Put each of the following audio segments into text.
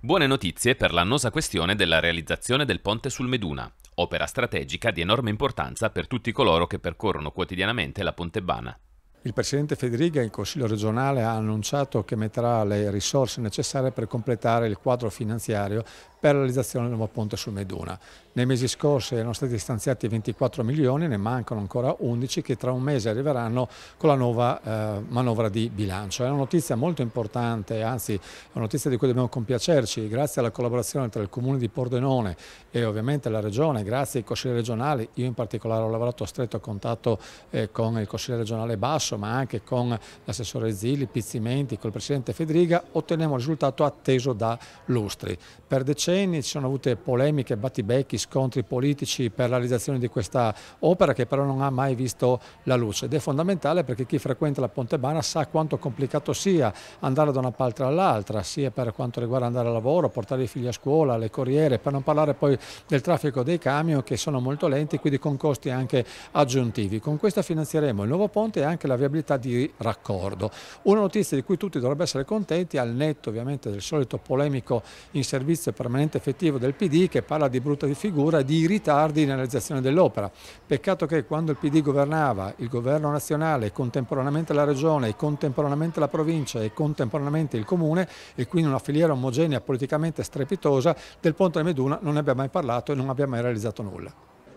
Buone notizie per l'annosa questione della realizzazione del ponte sul Meduna, opera strategica di enorme importanza per tutti coloro che percorrono quotidianamente la Pontebana. Il Presidente Federica in Consiglio regionale ha annunciato che metterà le risorse necessarie per completare il quadro finanziario per la realizzazione del nuovo ponte sul Meduna. Nei mesi scorsi erano stati stanziati 24 milioni, ne mancano ancora 11 che tra un mese arriveranno con la nuova eh, manovra di bilancio. È una notizia molto importante, anzi è una notizia di cui dobbiamo compiacerci, grazie alla collaborazione tra il Comune di Pordenone e ovviamente la Regione, grazie ai consigli regionali, io in particolare ho lavorato a stretto contatto eh, con il consigliere regionale Basso, ma anche con l'assessore Zilli, Pizzimenti, col presidente Fedriga, otteniamo il risultato atteso da lustri. Per decenni decenni ci sono avute polemiche, battibecchi, scontri politici per la realizzazione di questa opera che però non ha mai visto la luce ed è fondamentale perché chi frequenta la Pontebana sa quanto complicato sia andare da una parte all'altra, sia per quanto riguarda andare a lavoro, portare i figli a scuola, le corriere, per non parlare poi del traffico dei camion che sono molto lenti quindi con costi anche aggiuntivi. Con questa finanzieremo il nuovo ponte e anche la viabilità di raccordo. Una notizia di cui tutti dovrebbero essere contenti al netto ovviamente del solito polemico in servizio permanente permanente effettivo del PD che parla di brutta figura e di ritardi nella realizzazione dell'opera. Peccato che quando il PD governava il governo nazionale, contemporaneamente la regione, contemporaneamente la provincia e contemporaneamente il comune e quindi una filiera omogenea politicamente strepitosa, del Ponte della Meduna non ne abbia mai parlato e non abbia mai realizzato nulla.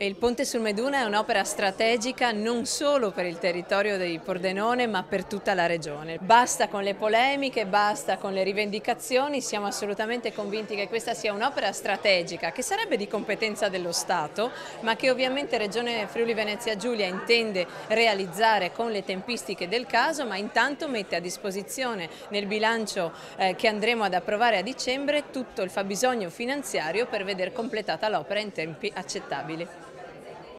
Il Ponte sul Meduna è un'opera strategica non solo per il territorio di Pordenone ma per tutta la regione. Basta con le polemiche, basta con le rivendicazioni, siamo assolutamente convinti che questa sia un'opera strategica che sarebbe di competenza dello Stato ma che ovviamente Regione Friuli Venezia Giulia intende realizzare con le tempistiche del caso ma intanto mette a disposizione nel bilancio eh, che andremo ad approvare a dicembre tutto il fabbisogno finanziario per vedere completata l'opera in tempi accettabili.